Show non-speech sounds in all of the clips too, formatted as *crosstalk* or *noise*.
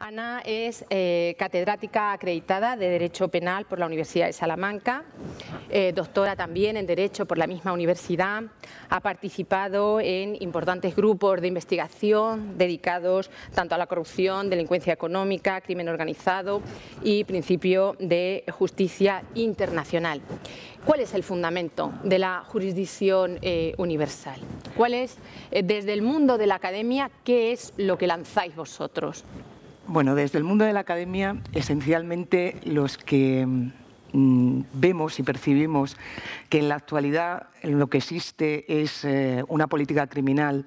Ana es eh, catedrática acreditada de Derecho Penal por la Universidad de Salamanca, eh, doctora también en Derecho por la misma universidad, ha participado en importantes grupos de investigación dedicados tanto a la corrupción, delincuencia económica, crimen organizado y principio de justicia internacional. ¿Cuál es el fundamento de la jurisdicción eh, universal? ¿Cuál es, desde el mundo de la academia, qué es lo que lanzáis vosotros? Bueno, desde el mundo de la academia, esencialmente los que mm, vemos y percibimos que en la actualidad lo que existe es eh, una política criminal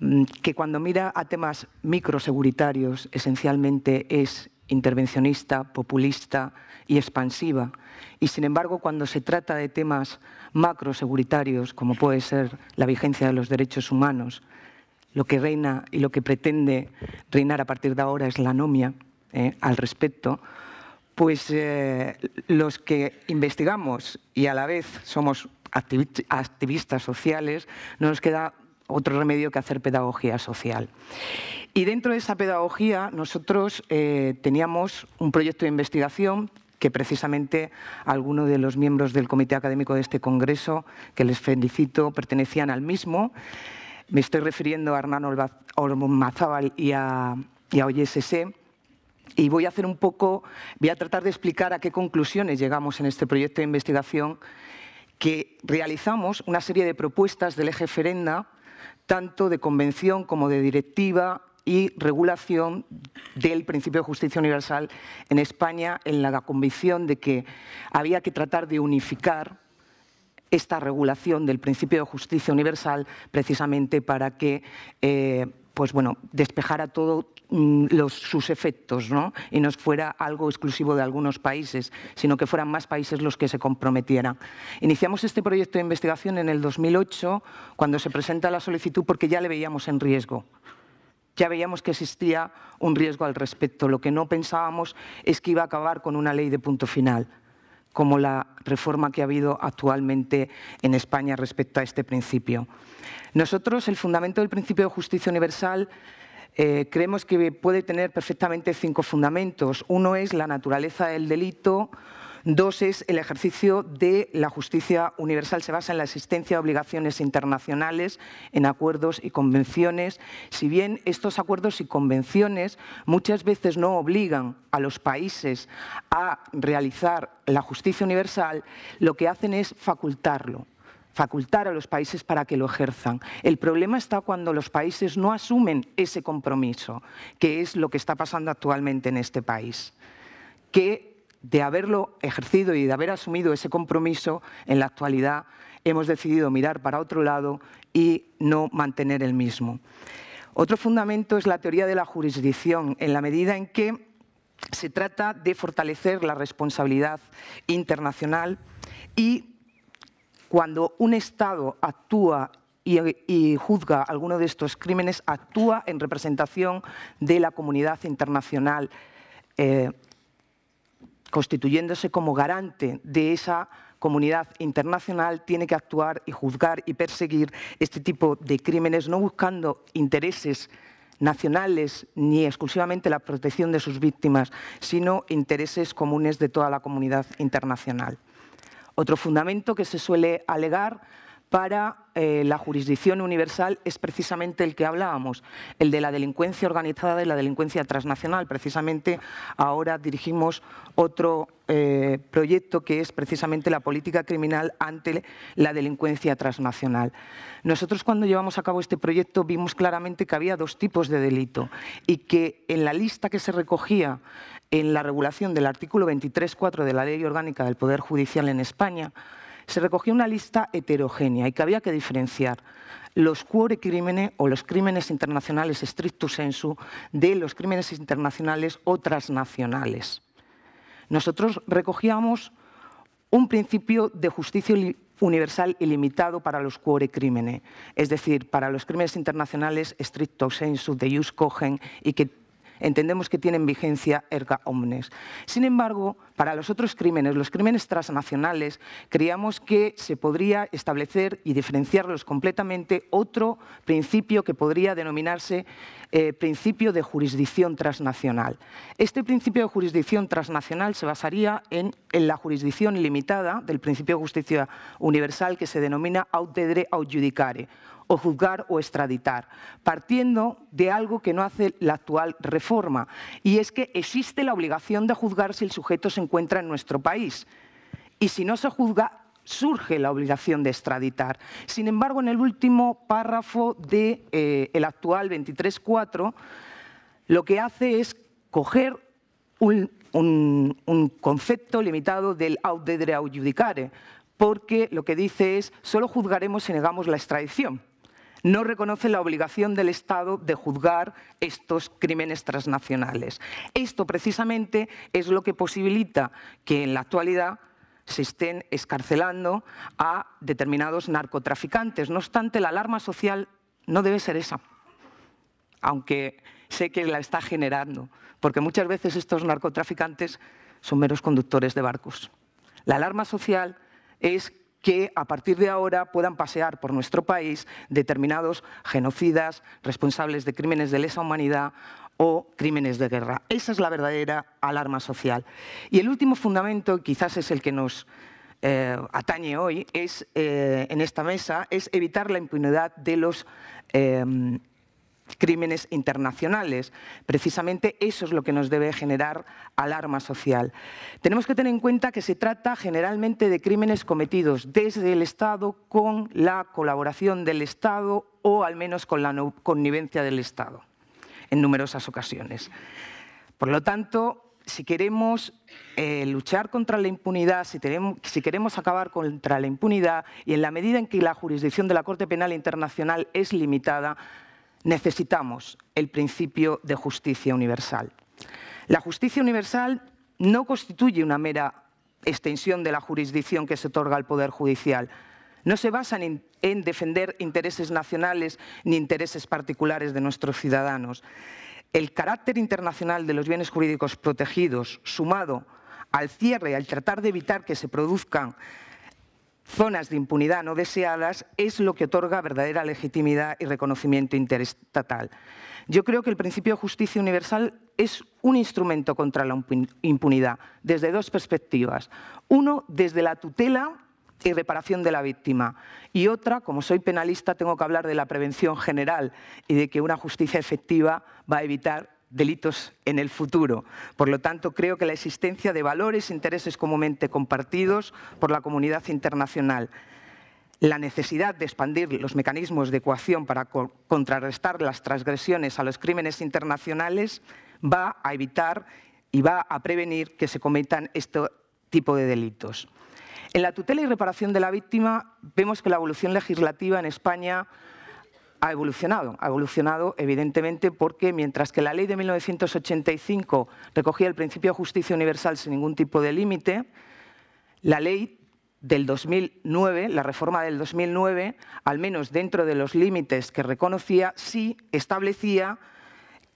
mm, que cuando mira a temas microseguritarios esencialmente es intervencionista, populista y expansiva. Y sin embargo, cuando se trata de temas macroseguritarios, como puede ser la vigencia de los derechos humanos, lo que reina y lo que pretende reinar a partir de ahora es la anomia eh, al respecto, pues eh, los que investigamos y a la vez somos activistas sociales, no nos queda otro remedio que hacer pedagogía social. Y dentro de esa pedagogía nosotros eh, teníamos un proyecto de investigación que precisamente algunos de los miembros del comité académico de este congreso, que les felicito, pertenecían al mismo, me estoy refiriendo a Hernán Olmazábal y a, y a Y voy a hacer un poco, voy a tratar de explicar a qué conclusiones llegamos en este proyecto de investigación que realizamos una serie de propuestas del eje Ferenda, tanto de convención como de directiva y regulación del principio de justicia universal en España en la convicción de que había que tratar de unificar esta regulación del principio de justicia universal precisamente para que eh, pues despejara todos mm, sus efectos y no fuera algo exclusivo de algunos países, sino que fueran más países los que se comprometieran. Iniciamos este proyecto de investigación en el 2008, cuando se presenta la solicitud, porque ya le veíamos en riesgo. Ya veíamos que existía un riesgo al respecto. Lo que no pensábamos es que iba a acabar con una ley de punto final como la reforma que ha habido actualmente en España respecto a este principio. Nosotros, el fundamento del principio de justicia universal, eh, creemos que puede tener perfectamente cinco fundamentos. Uno es la naturaleza del delito, Dos es el ejercicio de la justicia universal. Se basa en la existencia de obligaciones internacionales, en acuerdos y convenciones. Si bien estos acuerdos y convenciones muchas veces no obligan a los países a realizar la justicia universal, lo que hacen es facultarlo facultar a los países para que lo ejerzan. El problema está cuando los países no asumen ese compromiso, que es lo que está pasando actualmente en este país, que de haberlo ejercido y de haber asumido ese compromiso, en la actualidad hemos decidido mirar para otro lado y no mantener el mismo. Otro fundamento es la teoría de la jurisdicción, en la medida en que se trata de fortalecer la responsabilidad internacional y cuando un Estado actúa y, juzga alguno de estos crímenes, actúa en representación de la comunidad internacional. Eh, constituyéndose como garante de esa comunidad internacional, tiene que actuar y juzgar y perseguir este tipo de crímenes, no buscando intereses nacionales ni exclusivamente la protección de sus víctimas, sino intereses comunes de toda la comunidad internacional. Otro fundamento que se suele alegar para eh, la jurisdicción universal es precisamente el que hablábamos, el de la delincuencia organizada y la delincuencia transnacional. Precisamente ahora dirigimos otro eh, proyecto que es precisamente la política criminal ante la delincuencia transnacional. Nosotros cuando llevamos a cabo este proyecto vimos claramente que había dos tipos de delito y que en la lista que se recogía en la regulación del artículo 23.4 de la Ley Orgánica del Poder Judicial en España, se recogió una lista heterogénea y que había que diferenciar los cuore crímenes o los crímenes internacionales stricto sensu de los crímenes internacionales o transnacionales. Nosotros recogíamos un principio de justicia universal ilimitado para los cuore crímenes, es decir, para los crímenes internacionales stricto sensu de jus cogen y que entendemos que tienen vigencia erga omnes. Sin embargo, para los otros crímenes, los crímenes transnacionales, creíamos que se podría establecer y diferenciarlos completamente otro principio que podría denominarse eh, principio de jurisdicción transnacional. Este principio de jurisdicción transnacional se basaría en, la jurisdicción limitada del principio de justicia universal que se denomina aut dedere judicare o juzgar o extraditar, partiendo de algo que no hace la actual reforma, y es que existe la obligación de juzgar si el sujeto se encuentra en nuestro país. Y si no se juzga, surge la obligación de extraditar. Sin embargo, en el último párrafo del de, eh, el actual 23.4, lo que hace es coger un, concepto limitado del «audedre judicare, porque lo que dice es solo juzgaremos si negamos la extradición no reconoce la obligación del Estado de juzgar estos crímenes transnacionales. Esto precisamente es lo que posibilita que en la actualidad se estén escarcelando a determinados narcotraficantes. No obstante, la alarma social no debe ser esa, aunque sé que la está generando, porque muchas veces estos narcotraficantes son meros conductores de barcos. La alarma social es que a partir de ahora puedan pasear por nuestro país determinados genocidas, responsables de crímenes de lesa humanidad o crímenes de guerra. Esa es la verdadera alarma social. Y el último fundamento, quizás es el que nos eh, atañe hoy, es eh, en esta mesa, es evitar la impunidad de los eh, crímenes internacionales. Precisamente eso es lo que nos debe generar alarma social. Tenemos que tener en cuenta que se trata generalmente de crímenes cometidos desde el Estado con la colaboración del Estado o al menos con la connivencia del Estado en numerosas ocasiones. Por lo tanto, si queremos eh, luchar contra la impunidad, si, si, queremos acabar contra la impunidad y en la medida en que la jurisdicción de la Corte Penal Internacional es limitada, necesitamos el principio de justicia universal. La justicia universal no constituye una mera extensión de la jurisdicción que se otorga al Poder Judicial. No se basa en, en defender intereses nacionales ni intereses particulares de nuestros ciudadanos. El carácter internacional de los bienes jurídicos protegidos, sumado al cierre, al tratar de evitar que se produzcan zonas de impunidad no deseadas es lo que otorga verdadera legitimidad y reconocimiento interestatal. Yo creo que el principio de justicia universal es un instrumento contra la impunidad desde dos perspectivas. Uno, desde la tutela y reparación de la víctima. Y otra, como soy penalista, tengo que hablar de la prevención general y de que una justicia efectiva va a evitar delitos en el futuro. Por lo tanto, creo que la existencia de valores e intereses comúnmente compartidos por la comunidad internacional, la necesidad de expandir los mecanismos de ecuación para contrarrestar las transgresiones a los crímenes internacionales va a evitar y va a prevenir que se cometan este tipo de delitos. En la tutela y reparación de la víctima vemos que la evolución legislativa en España ha evolucionado. Ha evolucionado, evidentemente, porque mientras que la ley de 1985 recogía el principio de justicia universal sin ningún tipo de límite, la ley del 2009, la reforma del 2009, al menos dentro de los límites que reconocía, sí establecía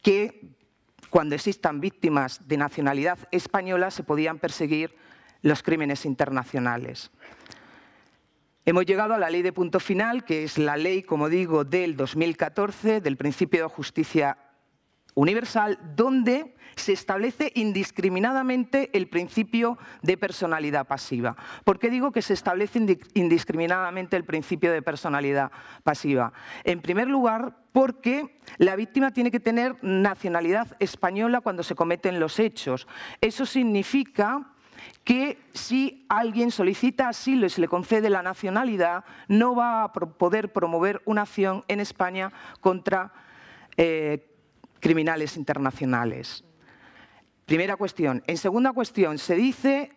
que cuando existan víctimas de nacionalidad española se podían perseguir los crímenes internacionales. Hemos llegado a la ley de punto final, que es la ley, como digo, del 2014, del principio de justicia universal, donde se establece indiscriminadamente el principio de personalidad pasiva. ¿Por qué digo que se establece indiscriminadamente el principio de personalidad pasiva? En primer lugar, porque la víctima tiene que tener nacionalidad española cuando se cometen los hechos. Eso significa que si alguien solicita asilo y se le concede la nacionalidad, no va a poder promover una acción en España contra eh, criminales internacionales. Primera cuestión. En segunda cuestión, se dice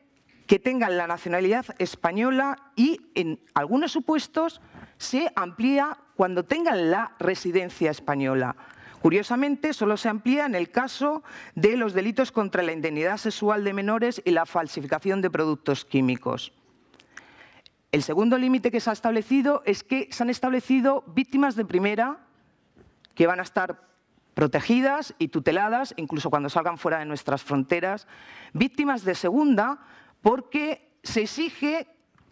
que tengan la nacionalidad española y en algunos supuestos se amplía cuando tengan la residencia española. Curiosamente, solo se amplía en el caso de los delitos contra la indemnidad sexual de menores y la falsificación de productos químicos. El segundo límite que se ha establecido es que se han establecido víctimas de primera que van a estar protegidas y tuteladas, incluso cuando salgan fuera de nuestras fronteras, víctimas de segunda, porque se exige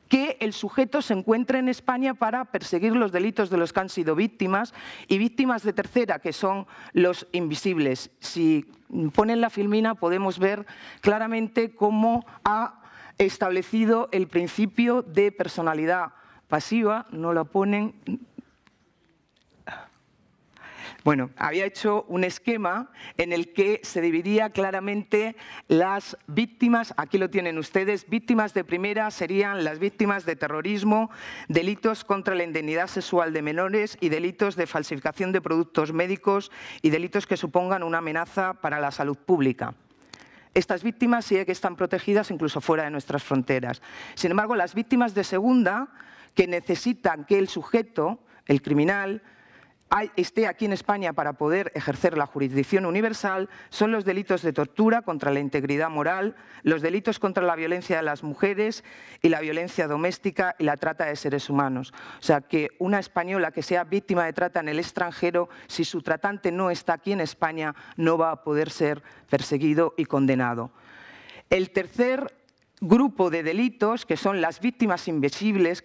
que el sujeto se encuentre en España para perseguir los delitos de los que han sido víctimas y víctimas de tercera, que son los invisibles. Si ponen la filmina podemos ver claramente cómo ha establecido el principio de personalidad pasiva, no la ponen, bueno, había hecho un esquema en el que se dividía claramente las víctimas, aquí lo tienen ustedes, víctimas de primera serían las víctimas de terrorismo, delitos contra la indemnidad sexual de menores y delitos de falsificación de productos médicos y delitos que supongan una amenaza para la salud pública. Estas víctimas sí que están protegidas incluso fuera de nuestras fronteras. Sin embargo, las víctimas de segunda, que necesitan que el sujeto, el criminal, esté aquí en España para poder ejercer la jurisdicción universal son los delitos de tortura contra la integridad moral, los delitos contra la violencia de las mujeres y la violencia doméstica y la trata de seres humanos. O sea, que una española que sea víctima de trata en el extranjero, si su tratante no está aquí en España, no va a poder ser perseguido y condenado. El tercer grupo de delitos, que son las víctimas invisibles,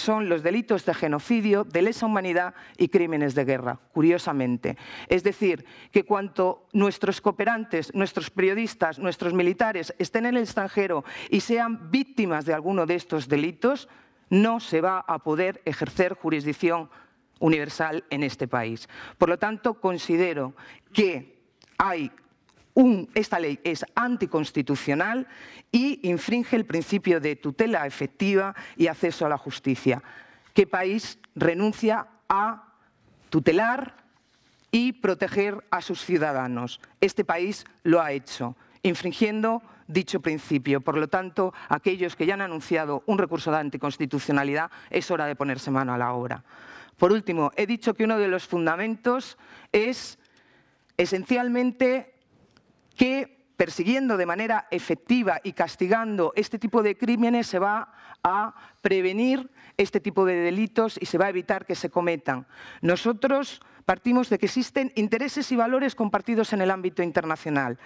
son los delitos de genocidio, de lesa humanidad y crímenes de guerra, curiosamente. Es decir, que cuanto nuestros cooperantes, nuestros periodistas, nuestros militares estén en el extranjero y sean víctimas de alguno de estos delitos, no se va a poder ejercer jurisdicción universal en este país. Por lo tanto, considero que hay esta ley es anticonstitucional y infringe el principio de tutela efectiva y acceso a la justicia. ¿Qué país renuncia a tutelar y proteger a sus ciudadanos? Este país lo ha hecho, infringiendo dicho principio. Por lo tanto, aquellos que ya han anunciado un recurso de anticonstitucionalidad, es hora de ponerse mano a la obra. Por último, he dicho que uno de los fundamentos es esencialmente que persiguiendo de manera efectiva y castigando este tipo de crímenes se va a prevenir este tipo de delitos y se va a evitar que se cometan. Nosotros partimos de que existen intereses y valores compartidos en el ámbito internacional.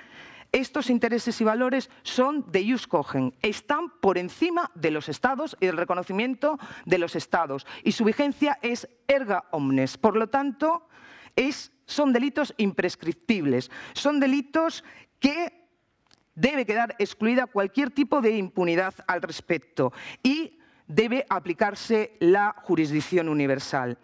Estos intereses y valores son de jus cogen, están por encima de los estados y del reconocimiento de los estados y su vigencia es erga omnes. Por lo tanto, es son delitos imprescriptibles, son delitos que debe quedar excluida cualquier tipo de impunidad al respecto y debe aplicarse la jurisdicción universal.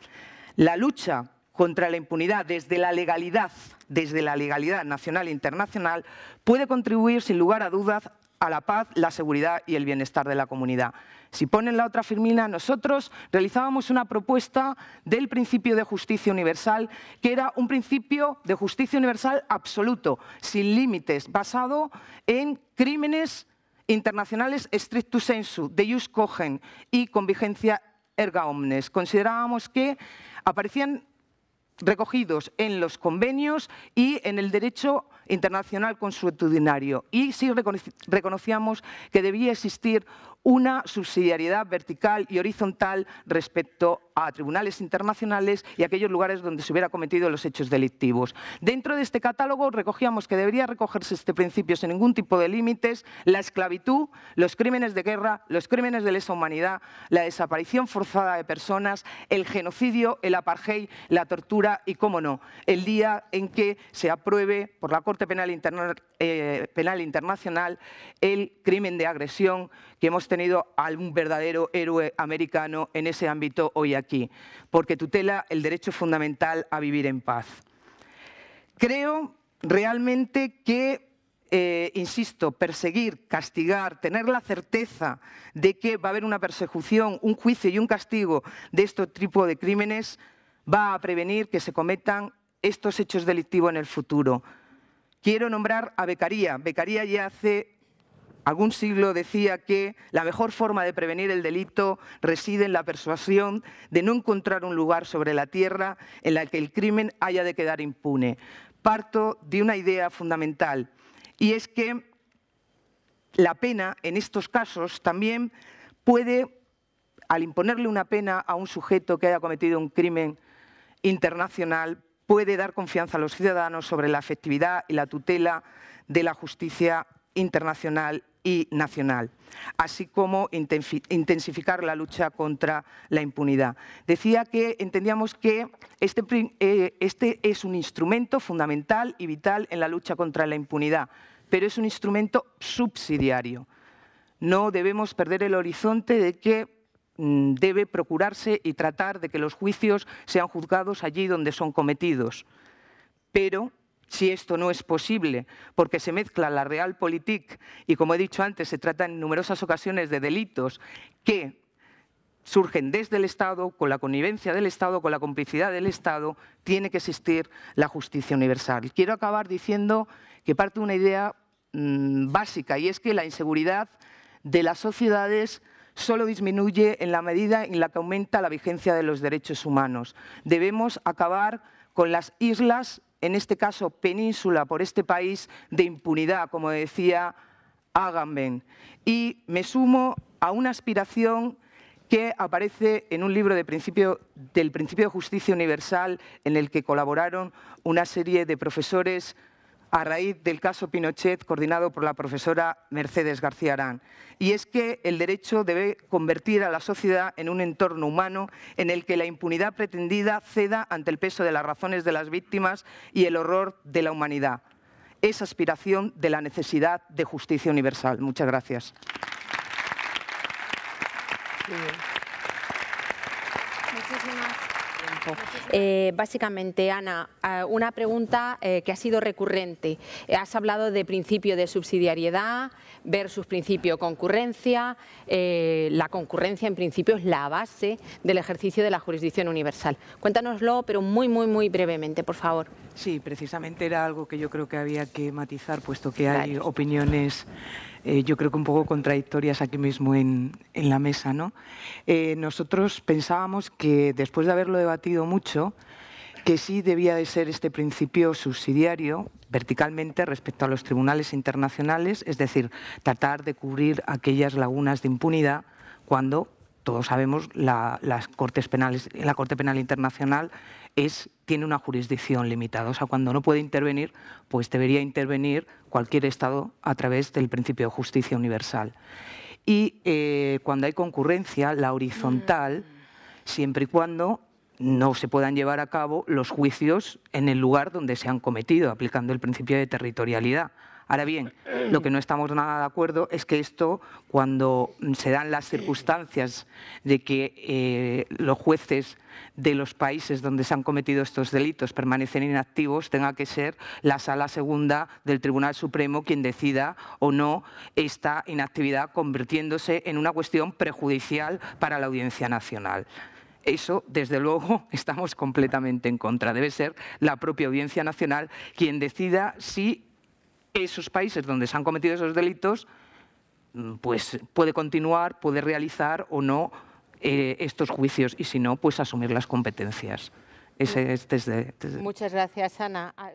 La lucha contra la impunidad desde la legalidad, desde la legalidad nacional e internacional, puede contribuir sin lugar a dudas a la paz, la seguridad y el bienestar de la comunidad. Si ponen la otra firmina, nosotros realizábamos una propuesta del principio de justicia universal, que era un principio de justicia universal absoluto, sin límites, basado en crímenes internacionales stricto sensu, de jus cogen y con vigencia erga omnes. Considerábamos que aparecían recogidos en los convenios y en el derecho internacional consuetudinario y sí reconocíamos que debía existir una subsidiariedad vertical y horizontal respecto a tribunales internacionales y aquellos lugares donde se hubiera cometido los hechos delictivos. Dentro de este catálogo recogíamos que debería recogerse este principio sin ningún tipo de límites, la esclavitud, los crímenes de guerra, los crímenes de lesa humanidad, la desaparición forzada de personas, el genocidio, el apartheid, la tortura y, cómo no, el día en que se apruebe por la Corte eh, Penal, Internacional el crimen de agresión, que hemos tenido a un verdadero héroe americano en ese ámbito hoy aquí, porque tutela el derecho fundamental a vivir en paz. Creo realmente que eh, insisto, perseguir, castigar, tener la certeza de que va a haber una persecución, un juicio y un castigo de este tipo de crímenes, va a prevenir que se cometan estos hechos delictivos en el futuro. Quiero nombrar a Becaría. Becaría ya hace algún siglo decía que la mejor forma de prevenir el delito reside en la persuasión de no encontrar un lugar sobre la tierra en la que el crimen haya de quedar impune. Parto de una idea fundamental y es que la pena en estos casos también puede, al imponerle una pena a un sujeto que haya cometido un crimen internacional, puede dar confianza a los ciudadanos sobre la efectividad y la tutela de la justicia internacional y nacional, así como intensificar la lucha contra la impunidad. Decía que entendíamos que este, eh, este, es un instrumento fundamental y vital en la lucha contra la impunidad, pero es un instrumento subsidiario. No debemos perder el horizonte de que Mm, debe procurarse y tratar de que los juicios sean juzgados allí donde son cometidos. Pero si esto no es posible, porque se mezcla la realpolitik y, como he dicho antes, se trata en numerosas ocasiones de delitos que surgen desde el Estado, con la connivencia del Estado, con la complicidad del Estado, tiene que existir la justicia universal. Quiero acabar diciendo que parte de una idea mm, básica y es que la inseguridad de las sociedades solo disminuye en la medida en la que aumenta la vigencia de los derechos humanos. Debemos acabar con las islas, en este caso península por este país, de impunidad, como decía Agamben. Y me sumo a una aspiración que aparece en un libro del principio de justicia universal en el que colaboraron una serie de profesores a raíz del caso Pinochet coordinado por la profesora Mercedes García Arán. Y es que el derecho debe convertir a la sociedad en un entorno humano en el que la impunidad pretendida ceda ante el peso de las razones de las víctimas y el horror de la humanidad. Es aspiración de la necesidad de justicia universal. Muchas gracias. Eh, básicamente, Ana, eh, una pregunta eh, que ha sido recurrente. Has hablado de principio de subsidiariedad versus principio concurrencia. la concurrencia, en principio, es la base del ejercicio de la jurisdicción universal. Cuéntanoslo, pero muy, muy, muy brevemente, por favor. Sí, precisamente era algo que yo creo que había que matizar, puesto que hay opiniones... yo creo que un poco contradictorias aquí mismo en, la mesa. ¿no? nosotros pensábamos que después de haberlo debatido mucho, que sí debía de ser este principio subsidiario verticalmente respecto a los tribunales internacionales, es decir, tratar de cubrir aquellas lagunas de impunidad cuando todos sabemos la, las cortes penales, la Corte Penal Internacional es, tiene una jurisdicción limitada. O sea, cuando no puede intervenir, pues debería intervenir cualquier Estado a través del principio de justicia universal. Y eh, cuando hay concurrencia, la horizontal, mm. siempre y cuando no se puedan llevar a cabo los juicios en el lugar donde se han cometido, aplicando el principio de territorialidad. Ahora bien, lo que no estamos nada de acuerdo es que esto, cuando se dan las circunstancias de que eh, los jueces de los países donde se han cometido estos delitos permanecen inactivos, tenga que ser la sala segunda del Tribunal Supremo quien decida o no esta inactividad, convirtiéndose en una cuestión prejudicial para la Audiencia Nacional. Eso, desde luego, *laughs* estamos completamente en contra. Debe ser la propia Audiencia Nacional quien decida si esos países donde se han cometido esos delitos mm, pues puede continuar, puede realizar o no eh, estos juicios y si no, pues asumir las competencias. Muchas gracias, Ana. Ah,